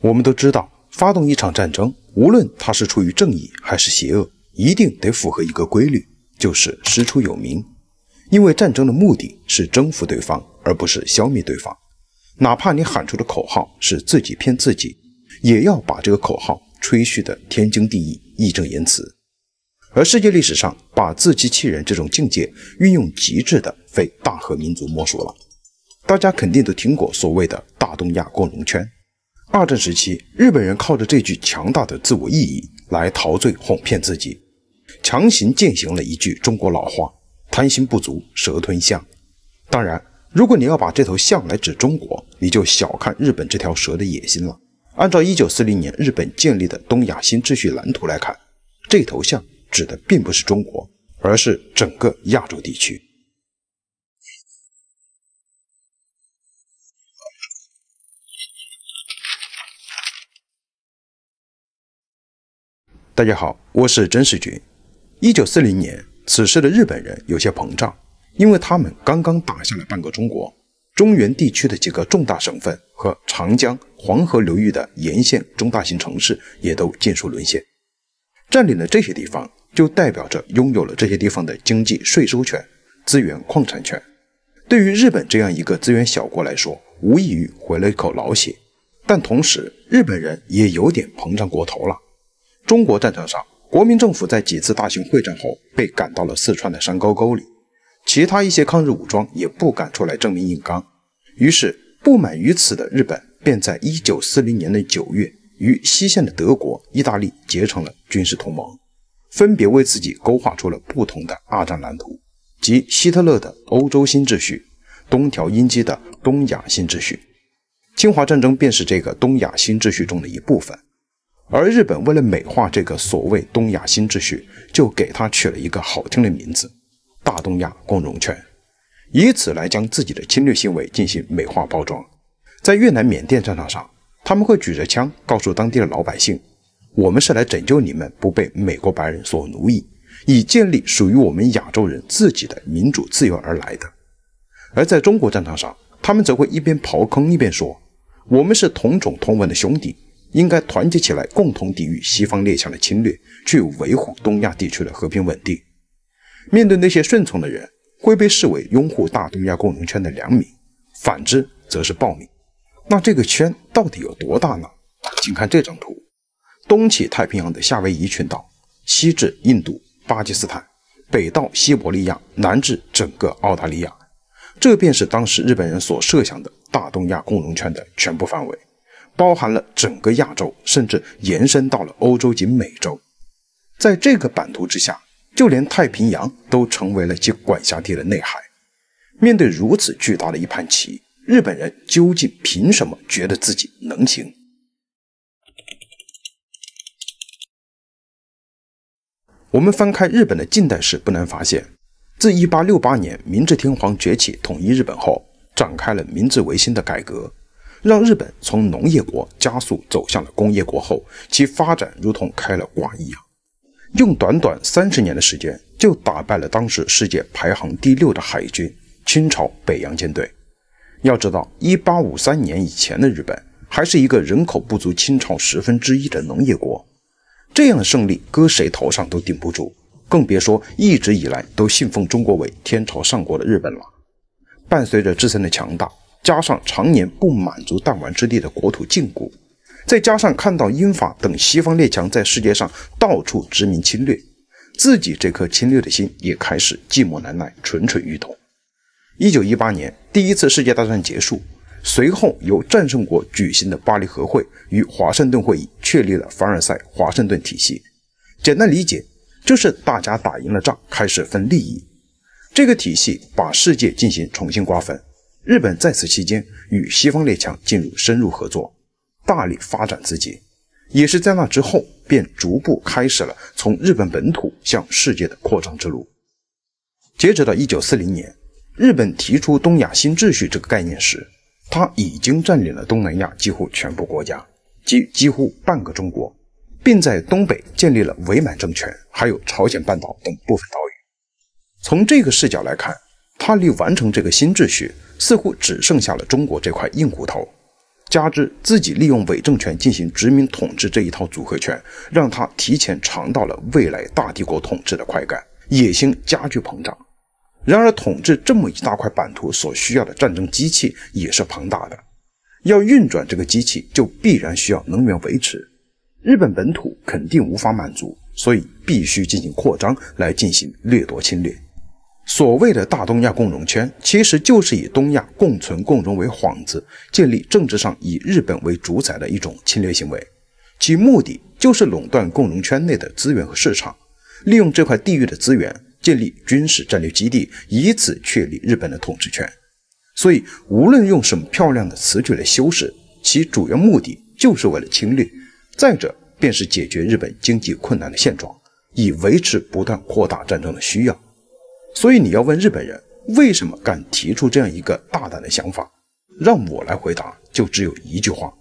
我们都知道，发动一场战争，无论它是出于正义还是邪恶，一定得符合一个规律，就是师出有名。因为战争的目的是征服对方，而不是消灭对方。哪怕你喊出的口号是自己骗自己，也要把这个口号吹嘘的天经地义、义正言辞。而世界历史上，把自欺欺人这种境界运用极致的，非大和民族莫属了。大家肯定都听过所谓的大东亚共荣圈。二战时期，日本人靠着这句强大的自我意义来陶醉哄骗自己，强行践行了一句中国老话：“贪心不足，蛇吞象。”当然，如果你要把这头象来指中国，你就小看日本这条蛇的野心了。按照1940年日本建立的东亚新秩序蓝图来看，这头象指的并不是中国，而是整个亚洲地区。大家好，我是甄世军。一九四零年，此时的日本人有些膨胀，因为他们刚刚打下了半个中国，中原地区的几个重大省份和长江、黄河流域的沿线中大型城市也都尽数沦陷。占领了这些地方，就代表着拥有了这些地方的经济税收权、资源矿产权。对于日本这样一个资源小国来说，无异于回了一口老血。但同时，日本人也有点膨胀过头了。中国战场上，国民政府在几次大型会战后被赶到了四川的山沟沟里，其他一些抗日武装也不敢出来证明硬刚。于是，不满于此的日本便在1940年的9月，与西线的德国、意大利结成了军事同盟，分别为自己勾画出了不同的二战蓝图，即希特勒的欧洲新秩序，东条英机的东亚新秩序。侵华战争便是这个东亚新秩序中的一部分。而日本为了美化这个所谓“东亚新秩序”，就给它取了一个好听的名字——“大东亚共荣圈”，以此来将自己的侵略行为进行美化包装。在越南、缅甸战场上，他们会举着枪告诉当地的老百姓：“我们是来拯救你们，不被美国白人所奴役，以建立属于我们亚洲人自己的民主自由而来的。”而在中国战场上，他们则会一边刨坑一边说：“我们是同种同文的兄弟。”应该团结起来，共同抵御西方列强的侵略，去维护东亚地区的和平稳定。面对那些顺从的人，会被视为拥护大东亚共荣圈的良民；反之，则是暴民。那这个圈到底有多大呢？请看这张图：东起太平洋的夏威夷群岛，西至印度、巴基斯坦，北到西伯利亚，南至整个澳大利亚，这便是当时日本人所设想的大东亚共荣圈的全部范围。包含了整个亚洲，甚至延伸到了欧洲及美洲。在这个版图之下，就连太平洋都成为了其管辖地的内海。面对如此巨大的一盘棋，日本人究竟凭什么觉得自己能行？我们翻开日本的近代史，不难发现，自1868年明治天皇崛起、统一日本后，展开了明治维新的改革。让日本从农业国加速走向了工业国后，其发展如同开了挂一样，用短短三十年的时间就打败了当时世界排行第六的海军——清朝北洋舰队。要知道，1853年以前的日本还是一个人口不足清朝十分之一的农业国，这样的胜利搁谁头上都顶不住，更别说一直以来都信奉中国为天朝上国的日本了。伴随着自身的强大。加上常年不满足弹丸之地的国土禁锢，再加上看到英法等西方列强在世界上到处殖民侵略，自己这颗侵略的心也开始寂寞难耐、蠢蠢欲动。一九一八年，第一次世界大战结束，随后由战胜国举行的巴黎和会与华盛顿会议确立了凡尔赛华盛顿体系。简单理解，就是大家打赢了仗，开始分利益。这个体系把世界进行重新瓜分。日本在此期间与西方列强进入深入合作，大力发展自己，也是在那之后便逐步开始了从日本本土向世界的扩张之路。截止到一九四零年，日本提出“东亚新秩序”这个概念时，他已经占领了东南亚几乎全部国家，几几乎半个中国，并在东北建立了伪满政权，还有朝鲜半岛等部分岛屿。从这个视角来看，他离完成这个新秩序。似乎只剩下了中国这块硬骨头，加之自己利用伪政权进行殖民统治这一套组合拳，让他提前尝到了未来大帝国统治的快感，野心加剧膨胀。然而，统治这么一大块版图所需要的战争机器也是庞大的，要运转这个机器就必然需要能源维持，日本本土肯定无法满足，所以必须进行扩张来进行掠夺侵略。所谓的大东亚共荣圈，其实就是以东亚共存共荣为幌子，建立政治上以日本为主宰的一种侵略行为。其目的就是垄断共荣圈内的资源和市场，利用这块地域的资源建立军事战略基地，以此确立日本的统治权。所以，无论用什么漂亮的词句来修饰，其主要目的就是为了侵略。再者，便是解决日本经济困难的现状，以维持不断扩大战争的需要。所以你要问日本人为什么敢提出这样一个大胆的想法，让我来回答，就只有一句话，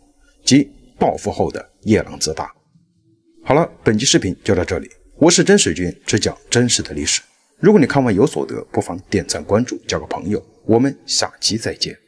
即报复后的夜郎自大。好了，本期视频就到这里，我是真水君，只讲真实的历史。如果你看完有所得，不妨点赞关注，交个朋友。我们下期再见。